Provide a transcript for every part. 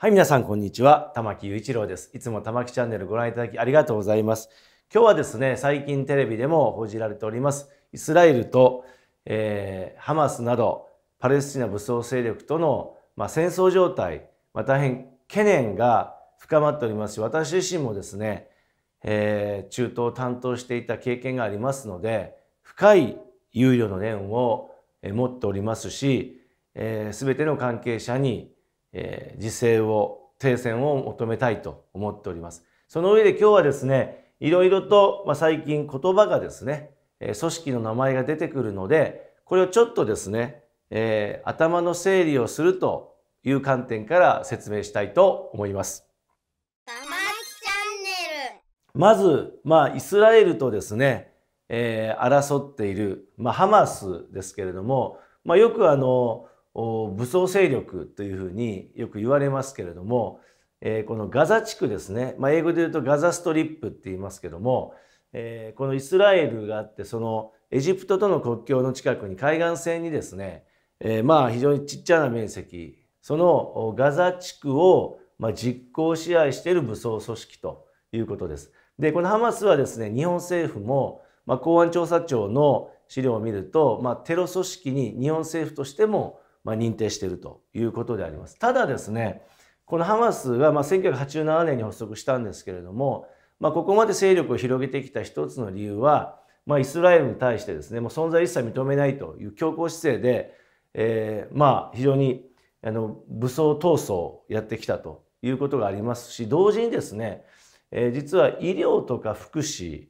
はい、皆さん、こんにちは。玉木雄一郎です。いつも玉木チャンネルご覧いただきありがとうございます。今日はですね、最近テレビでも報じられております、イスラエルと、えー、ハマスなど、パレスチナ武装勢力との、まあ、戦争状態、まあ、大変懸念が深まっておりますし、私自身もですね、えー、中東を担当していた経験がありますので、深い憂慮の念を持っておりますし、す、えー、べ、ての関係者にえー、自制を、停戦を求めたいと思っております。その上で今日はですね、いろいろと、まあ、最近言葉がですね、え組織の名前が出てくるので、これをちょっとですね、えー、頭の整理をするという観点から説明したいと思います。まず、まあ、イスラエルとですね、えー、争っている、まあ、ハマスですけれども、まあ、よくあの武装勢力というふうによく言われますけれども、えー、このガザ地区ですね、まあ、英語で言うとガザストリップって言いますけども、えー、このイスラエルがあってそのエジプトとの国境の近くに海岸線にですね、えー、まあ非常にちっちゃな面積そのガザ地区をまあ実効支配している武装組織ということです。でこのハマスはですね日本政府も、まあ、公安調査庁の資料を見ると、まあ、テロ組織に日本政府としてもまあ、認定しているということであります。ただですねこのハマスがまあ1987年に発足したんですけれども、まあ、ここまで勢力を広げてきた一つの理由は、まあ、イスラエルに対してですねもう存在一切認めないという強硬姿勢で、えー、まあ非常にあの武装闘争をやってきたということがありますし同時にですね、えー、実は医療とか福祉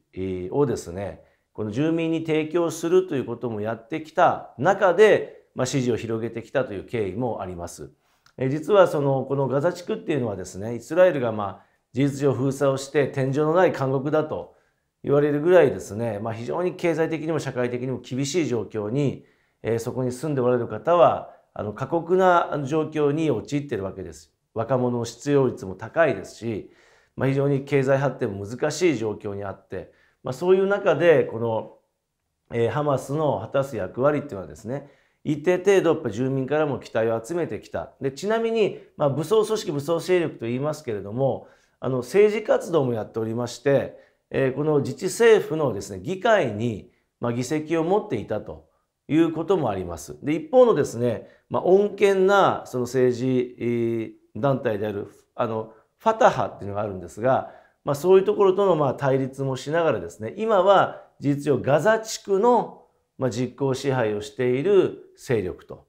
をですねこの住民に提供するということもやってきた中でまあ、支持を広げてきたという経緯もあります。え実はそのこのガザ地区っていうのはですねイスラエルがまあ事実上封鎖をして天井のない監獄だと言われるぐらいですね、まあ、非常に経済的にも社会的にも厳しい状況に、えー、そこに住んでおられる方はあの過酷な状況に陥っているわけです。若者の失業率も高いですし、まあ、非常に経済発展も難しい状況にあって、まあ、そういう中でこの、えー、ハマスの果たす役割っていうのはですね一定程度やっぱ住民からも期待を集めてきたでちなみに、まあ、武装組織武装勢力と言いますけれどもあの政治活動もやっておりまして、えー、この自治政府のですね議会に、まあ、議席を持っていたということもあります。で一方のですね、まあ、穏健なその政治団体であるあのファタハっていうのがあるんですが、まあ、そういうところとのまあ対立もしながらですね今は事実上ガザ地区のまあ、実効支配をしている勢力と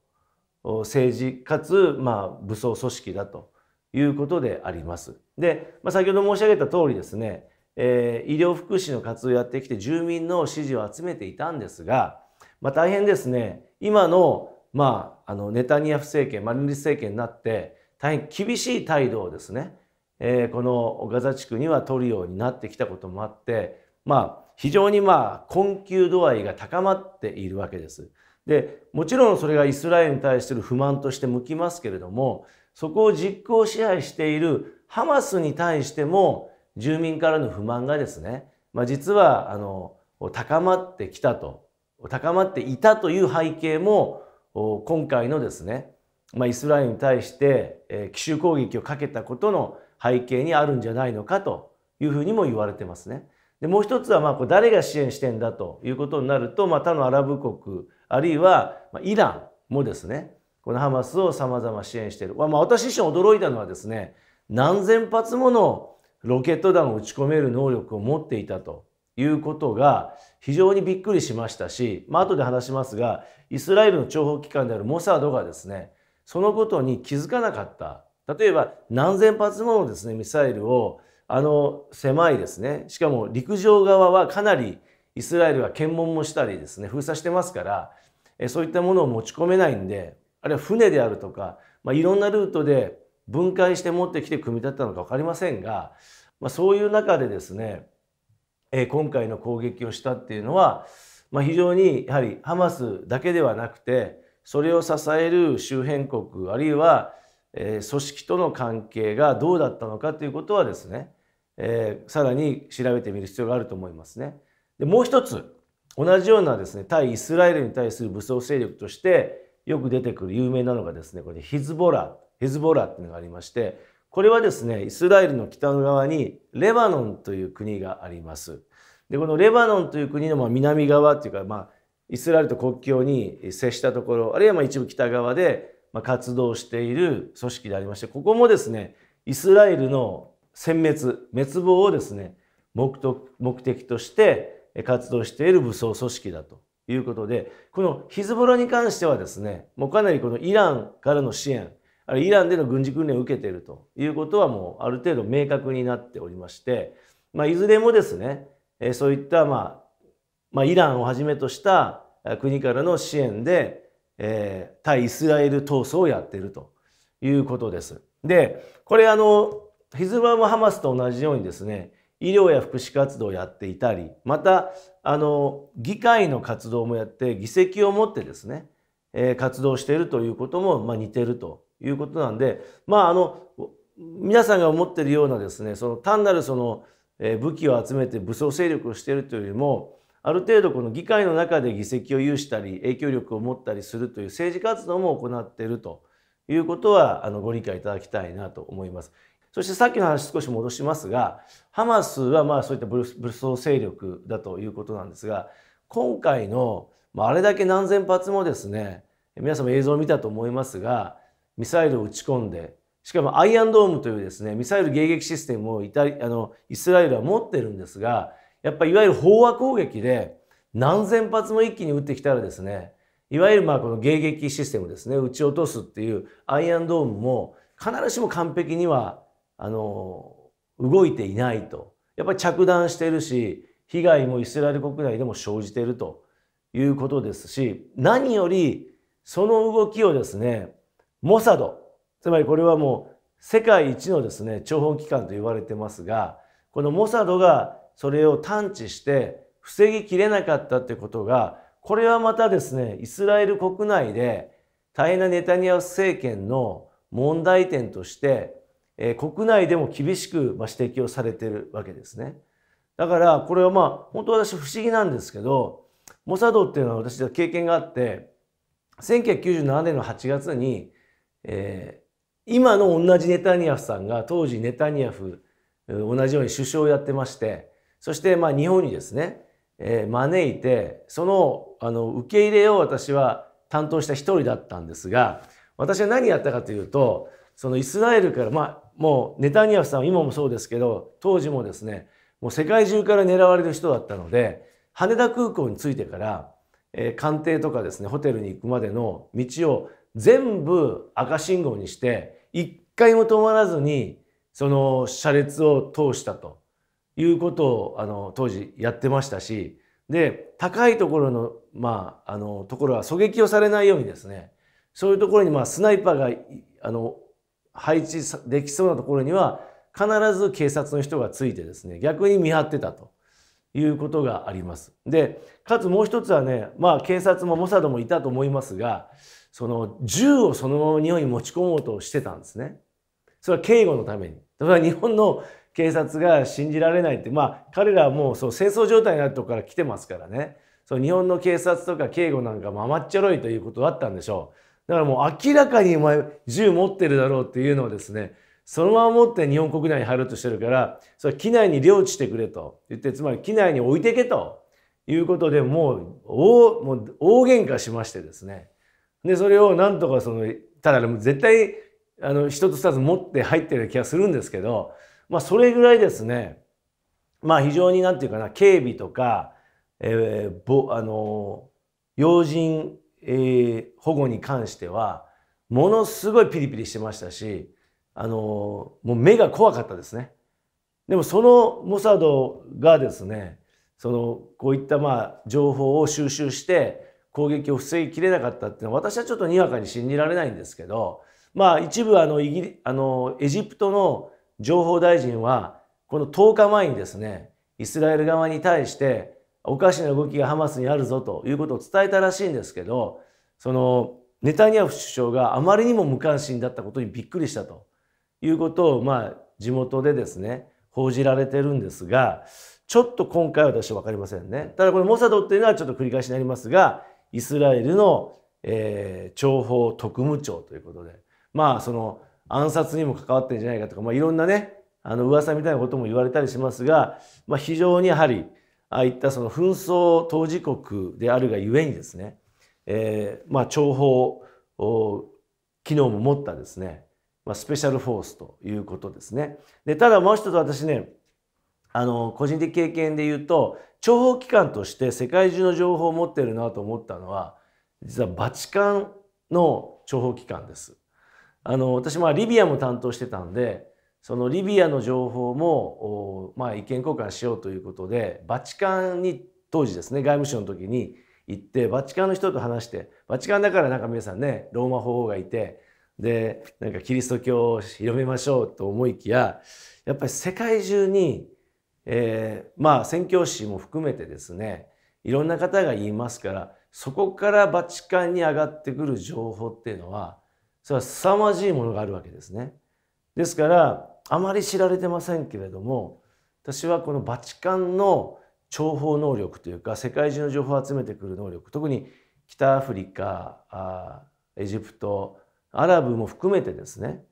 政治かつまあ武装組織だということであります。で、まあ、先ほど申し上げた通りですね、えー、医療福祉の活動をやってきて住民の支持を集めていたんですが、まあ、大変ですね今の,、まあ、あのネタニヤフ政権マルニス政権になって大変厳しい態度をですね、えー、このガザ地区には取るようになってきたこともあってまあ非常にまあ困窮度合いが高まっているわけです。でもちろんそれがイスラエルに対する不満として向きますけれどもそこを実行支配しているハマスに対しても住民からの不満がですね、まあ、実はあの高まってきたと高まっていたという背景も今回のですね、まあ、イスラエルに対して奇襲攻撃をかけたことの背景にあるんじゃないのかというふうにも言われてますね。でもう一つはまあこれ誰が支援してんだということになると、まあ、他のアラブ国あるいはイランもですねこのハマスをさまざま支援している、まあ、私自身驚いたのはですね何千発ものロケット弾を撃ち込める能力を持っていたということが非常にびっくりしましたし、まあ後で話しますがイスラエルの諜報機関であるモサドがですねそのことに気づかなかった例えば何千発ものですねミサイルをあの狭いですねしかも陸上側はかなりイスラエルは検問もしたりですね封鎖してますからそういったものを持ち込めないんであるいは船であるとか、まあ、いろんなルートで分解して持ってきて組み立てたのか分かりませんが、まあ、そういう中でですね今回の攻撃をしたっていうのは、まあ、非常にやはりハマスだけではなくてそれを支える周辺国あるいは組織との関係がどうだったのかということはですねえー、さらに調べてみる必要があると思いますね。でもう一つ同じようなですね対イスラエルに対する武装勢力としてよく出てくる有名なのがですねこれヒズボラヒズボラっていうのがありましてこれはですねイスラエルの北の側にレバノンという国があります。でこのレバノンという国のま南側っていうか、まあ、イスラエルと国境に接したところあるいはま一部北側でま活動している組織でありましてここもですねイスラエルの殲滅滅亡をですね目的として活動している武装組織だということでこのヒズボラに関してはですねもうかなりこのイランからの支援あるいはイランでの軍事訓練を受けているということはもうある程度明確になっておりまして、まあ、いずれもですねそういった、まあ、まあ、イランをはじめとした国からの支援で、えー、対イスラエル闘争をやっているということです。でこれあのヒズマもハマスと同じようにですね、医療や福祉活動をやっていたり、また、あの、議会の活動もやって、議席を持ってですね、え活動しているということも、まあ、似てるということなんで、まあ、あの、皆さんが思ってるようなですね、その単なるその、え武器を集めて武装勢力をしているというよりも、ある程度この議会の中で議席を有したり影響力を持ったりするという政治活動も行っているということはあのご理解いただきたいなと思います。そしてさっきの話少し戻しますが、ハマスはまあそういった武装勢力だということなんですが、今回の、まあ、あれだけ何千発もですね、皆様映像を見たと思いますが、ミサイルを撃ち込んで、しかもアイアンドームというですね、ミサイル迎撃システムをイタリあのイスラエルは持ってるんですが、やっぱりいわゆる飽和攻撃で何千発も一気に撃ってきたらですね、いわゆるまあこの迎撃システムですね、撃ち落とすっていうアイアンドームも必ずしも完璧にはあの動いていないとやっぱり着弾してるし被害もイスラエル国内でも生じているということですし何よりその動きをですねモサドつまりこれはもう世界一のですね諜報機関と言われてますがこのモサドがそれを探知して防ぎきれなかったってことがこれはまたですねイスラエル国内で大変なネタニヤフ政権の問題点として国内でも厳しく、指摘をされてるわけですね。だからこれはまあ本当私不思議なんですけどモサドっていうのは私は経験があって1997年の8月に、えー、今の同じネタニヤフさんが当時ネタニヤフ同じように首相をやってましてそしてまあ日本にですね、えー、招いてそのあの受け入れを私は担当した一人だったんですが私は何やったかというとそのイスラエルから、まあ、もうネタニヤフさんは今もそうですけど当時もですねもう世界中から狙われる人だったので羽田空港に着いてから、えー、官邸とかですねホテルに行くまでの道を全部赤信号にして一回も止まらずにその車列を通したということをあの当時やってましたしで高いところの,、まあ、あのところは狙撃をされないようにですねそういうところにまあスナイパーがあの配置できそうなところには必ず警察の人がついてですね逆に見張ってたということがあります。でかつもう一つはねまあ警察もモサドもいたと思いますがその銃をそのまま日本に持ち込もうとしてたんですね。それは警護のために。だから日本の警察が信じられないってまあ彼らはもうそう戦争状態になるとこから来てますからねその日本の警察とか警護なんかも甘っちょろいということだったんでしょう。だからもう明らかにお前銃持ってるだろうっていうのをですね、そのまま持って日本国内に入ろうとしてるから、それは機内に領地してくれと言って、つまり機内に置いてけということでもう大、もう大喧嘩しましてですね。で、それをなんとかその、ただでも絶対、あの、一つ二つ持って入ってる気がするんですけど、まあそれぐらいですね、まあ非常になんていうかな、警備とか、えー、ぼあの、要人えー、保護に関してはものすごいピリピリしてましたし、あのもう目が怖かったですね。でもそのモサドがですねそのこういったまあ情報を収集して攻撃を防ぎきれなかったっていうのは私はちょっとにわかに信じられないんですけど、まあ、一部あのイギリあのエジプトの情報大臣はこの10日前にですねイスラエル側に対しておかしな動きがハマスにあるぞということを伝えたらしいんですけどそのネタニヤフ首相があまりにも無関心だったことにびっくりしたということをまあ地元でですね報じられてるんですがちょっと今回は私は分かりませんねただこれモサドっていうのはちょっと繰り返しになりますがイスラエルの、えー、諜報特務庁ということでまあその暗殺にも関わってるんじゃないかとか、まあ、いろんなねあの噂みたいなことも言われたりしますが、まあ、非常にやはりああいったその紛争当事国であるがゆえにですね、えー、まあ諜報機能も持ったですね、まあ、スペシャルフォースということですね。でただもう一つ私ねあの個人的経験で言うと諜報機関として世界中の情報を持ってるなと思ったのは実はバチカンの諜報機関です。あの私もリビアも担当してたんでそのリビアの情報も、まあ、意見交換しようということでバチカンに当時ですね外務省の時に行ってバチカンの人と話してバチカンだからなんか皆さんねローマ法王がいてでなんかキリスト教を広めましょうと思いきややっぱり世界中に、えー、まあ宣教師も含めてですねいろんな方が言いますからそこからバチカンに上がってくる情報っていうのはそれは凄まじいものがあるわけですね。ですからあまり知られてませんけれども私はこのバチカンの諜報能力というか世界中の情報を集めてくる能力特に北アフリカエジプトアラブも含めてですね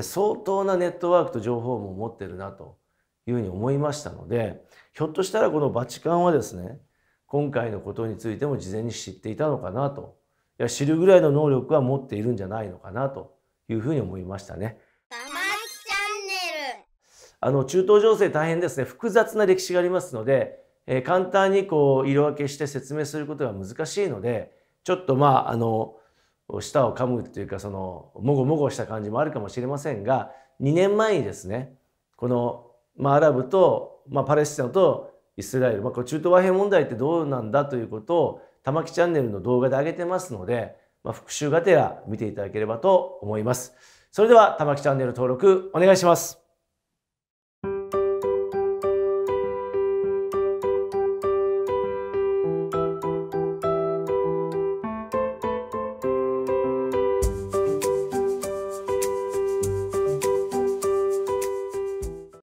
相当なネットワークと情報も持ってるなというふうに思いましたのでひょっとしたらこのバチカンはですね今回のことについても事前に知っていたのかなといや知るぐらいの能力は持っているんじゃないのかなというふうに思いましたね。あの中東情勢大変ですね複雑な歴史がありますので、えー、簡単にこう色分けして説明することが難しいのでちょっとまああの舌を噛むというかそのもごもごした感じもあるかもしれませんが2年前にですねこの、まあ、アラブと、まあ、パレスチナとイスラエル、まあ、これ中東和平問題ってどうなんだということを玉木チャンネルの動画で上げてますので、まあ、復習がてら見ていただければと思います。それでは玉木チャンネル登録お願いします。